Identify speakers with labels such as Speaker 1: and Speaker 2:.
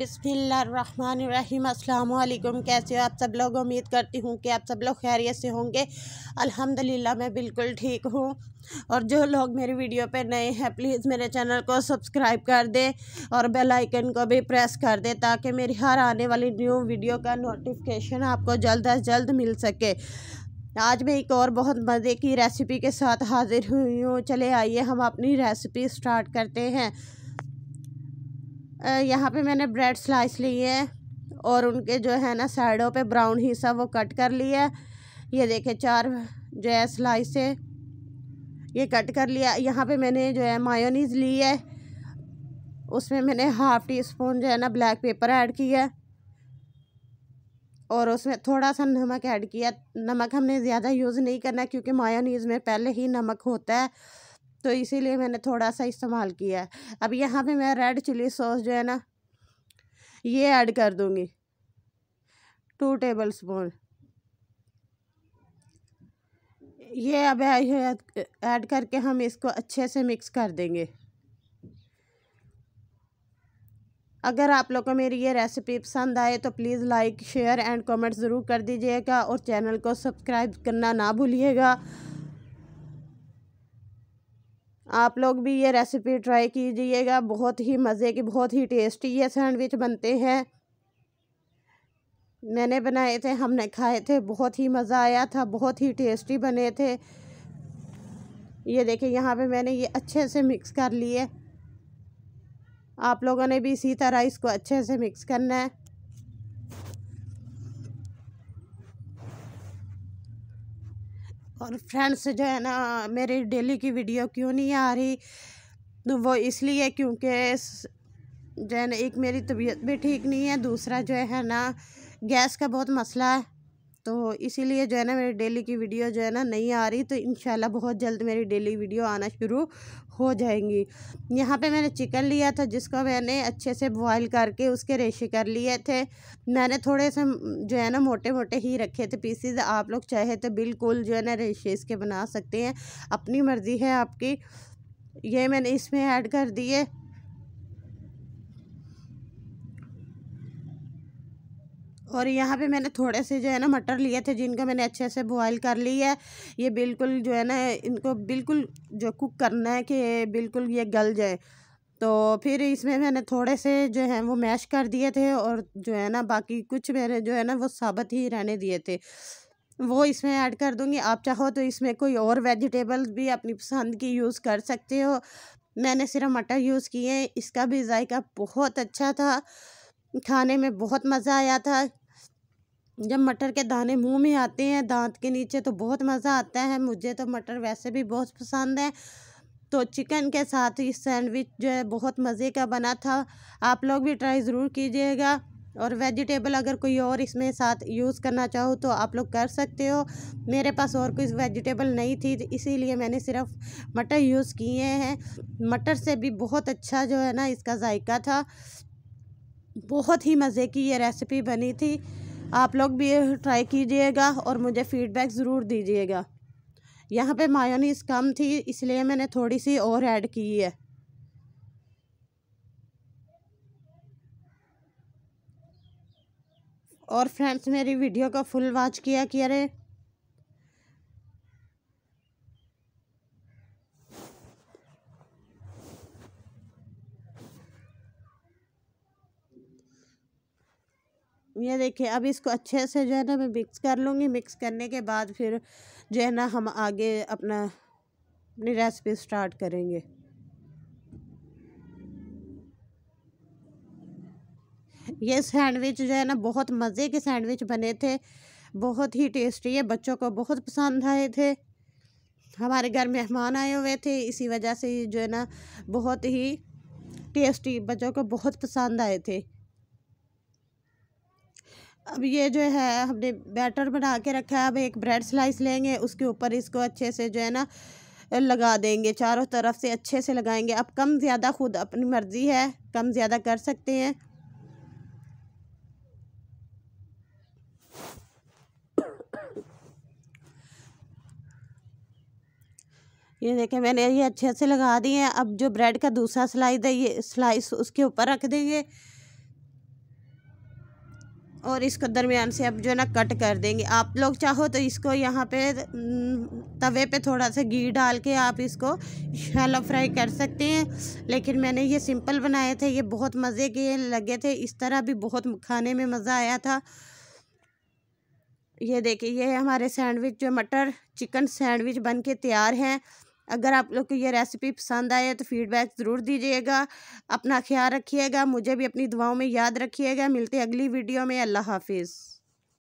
Speaker 1: बिसमीम अल्लाम कैसे हो आप सब लोग उम्मीद करती हूँ कि आप सब लोग खैरियत से होंगे अल्हम्दुलिल्लाह मैं बिल्कुल ठीक हूँ और जो लोग मेरी वीडियो पे नए हैं प्लीज़ मेरे चैनल को सब्सक्राइब कर दें और बेल आइकन को भी प्रेस कर दें ताकि मेरी हर आने वाली न्यू वीडियो का नोटिफिकेशन आपको जल्द अज जल्द मिल सके आज मैं एक और बहुत मज़े की रेसिपी के साथ हाज़िर हुई हूँ चले आइए हम अपनी रेसिपी स्टार्ट करते हैं यहाँ पे मैंने ब्रेड स्लाइस लिए है और उनके जो है ना साइडों पे ब्राउन हिस्सा वो कट कर लिया ये देखे चार जो है स्लाइस है ये कट कर लिया यहाँ पे मैंने जो है मायोनीज़ ली है उसमें मैंने हाफ़ टी स्पून जो है ना ब्लैक पेपर ऐड किया और उसमें थोड़ा सा नमक ऐड किया नमक हमने ज़्यादा यूज़ नहीं करना क्योंकि मायोनीज़ में पहले ही नमक होता है तो इसीलिए मैंने थोड़ा सा इस्तेमाल किया है अब यहाँ पे मैं रेड चिली सॉस जो है ना ये ऐड कर दूँगी टू टेबल स्पून ये अब ऐड करके हम इसको अच्छे से मिक्स कर देंगे अगर आप लोग को मेरी ये रेसिपी पसंद आए तो please like share and comment ज़रूर कर दीजिएगा और चैनल को सब्सक्राइब करना ना भूलिएगा आप लोग भी ये रेसिपी ट्राई कीजिएगा बहुत ही मज़े की बहुत ही टेस्टी ये सैंडविच बनते हैं मैंने बनाए थे हमने खाए थे बहुत ही मज़ा आया था बहुत ही टेस्टी बने थे ये देखिए यहाँ पे मैंने ये अच्छे से मिक्स कर लिए आप लोगों ने भी इसी तरह इसको अच्छे से मिक्स करना है और फ्रेंड्स जो है ना मेरी डेली की वीडियो क्यों नहीं आ रही तो वो इसलिए क्योंकि जो है ना एक मेरी तबीयत भी ठीक नहीं है दूसरा जो है ना गैस का बहुत मसला है तो इसीलिए जो है ना मेरी डेली की वीडियो जो है ना नहीं आ रही तो इन बहुत जल्द मेरी डेली वीडियो आना शुरू हो जाएंगी यहाँ पे मैंने चिकन लिया था जिसको मैंने अच्छे से बॉयल करके उसके रेशे कर लिए थे मैंने थोड़े से जो है ना मोटे मोटे ही रखे थे पीसीज आप लोग चाहे तो बिल्कुल जो है ना रेशे इसके बना सकते हैं अपनी मर्ज़ी है आपकी ये मैंने इसमें ऐड कर दिए और यहाँ पे मैंने थोड़े से जो है ना मटर लिए थे जिनका मैंने अच्छे से बॉयल कर लिया है ये बिल्कुल जो है ना इनको बिल्कुल जो कुक करना है कि बिल्कुल ये गल जाए तो फिर इसमें मैंने थोड़े से जो है वो मैश कर दिए थे और जो है ना बाकी कुछ मेरे जो है ना वो साबित ही रहने दिए थे वो इसमें ऐड कर दूँगी आप चाहो तो इसमें कोई और वेजिटेबल भी अपनी पसंद की यूज़ कर सकते हो मैंने सिर्फ मटर यूज़ किए इसका भी जायका बहुत अच्छा था खाने में बहुत मज़ा आया था जब मटर के दाने मुंह में आते हैं दांत के नीचे तो बहुत मज़ा आता है मुझे तो मटर वैसे भी बहुत पसंद है तो चिकन के साथ ये सैंडविच जो है बहुत मज़े का बना था आप लोग भी ट्राई ज़रूर कीजिएगा और वेजिटेबल अगर कोई और इसमें साथ यूज़ करना चाहो तो आप लोग कर सकते हो मेरे पास और कोई वेजिटेबल नहीं थी इसीलिए मैंने सिर्फ मटर यूज़ किए हैं मटर से भी बहुत अच्छा जो है ना इसका जायका था बहुत ही मज़े की ये रेसिपी बनी थी आप लोग भी ट्राई कीजिएगा और मुझे फ़ीडबैक ज़रूर दीजिएगा यहाँ पे मायोनीस कम थी इसलिए मैंने थोड़ी सी और ऐड की है और फ्रेंड्स मेरी वीडियो का फुल वॉच किया रहे ये देखिए अब इसको अच्छे से जो है ना मैं मिक्स कर लूँगी मिक्स करने के बाद फिर जो है ना हम आगे अपना अपनी रेसिपी स्टार्ट करेंगे ये सैंडविच जो है ना बहुत मज़े के सैंडविच बने थे बहुत ही टेस्टी है बच्चों को बहुत पसंद आए थे हमारे घर मेहमान आए हुए थे इसी वजह से जो है ना बहुत ही टेस्टी बच्चों को बहुत पसंद आए थे अब ये जो है हमने बैटर बना के रखा है अब एक ब्रेड स्लाइस लेंगे उसके ऊपर इसको अच्छे से जो है ना लगा देंगे चारों तरफ से अच्छे से लगाएंगे अब कम ज़्यादा खुद अपनी मर्ज़ी है कम ज़्यादा कर सकते हैं ये देखें मैंने ये अच्छे से लगा दिए हैं अब जो ब्रेड का दूसरा स्लाइस है ये स्लाइस उसके ऊपर रख देंगे और इसको दरमियान से अब जो है ना कट कर देंगे आप लोग चाहो तो इसको यहाँ पे तवे पे थोड़ा सा घी डाल के आप इसको शैलो फ्राई कर सकते हैं लेकिन मैंने ये सिंपल बनाए थे ये बहुत मज़े के लगे थे इस तरह भी बहुत खाने में मज़ा आया था ये देखिए ये हमारे सैंडविच जो मटर चिकन सैंडविच बन के तैयार हैं अगर आप लोग को ये रेसिपी पसंद आए तो फीडबैक ज़रूर दीजिएगा अपना ख्याल रखिएगा मुझे भी अपनी दुआओं में याद रखिएगा मिलते अगली वीडियो में अल्लाह हाफिज़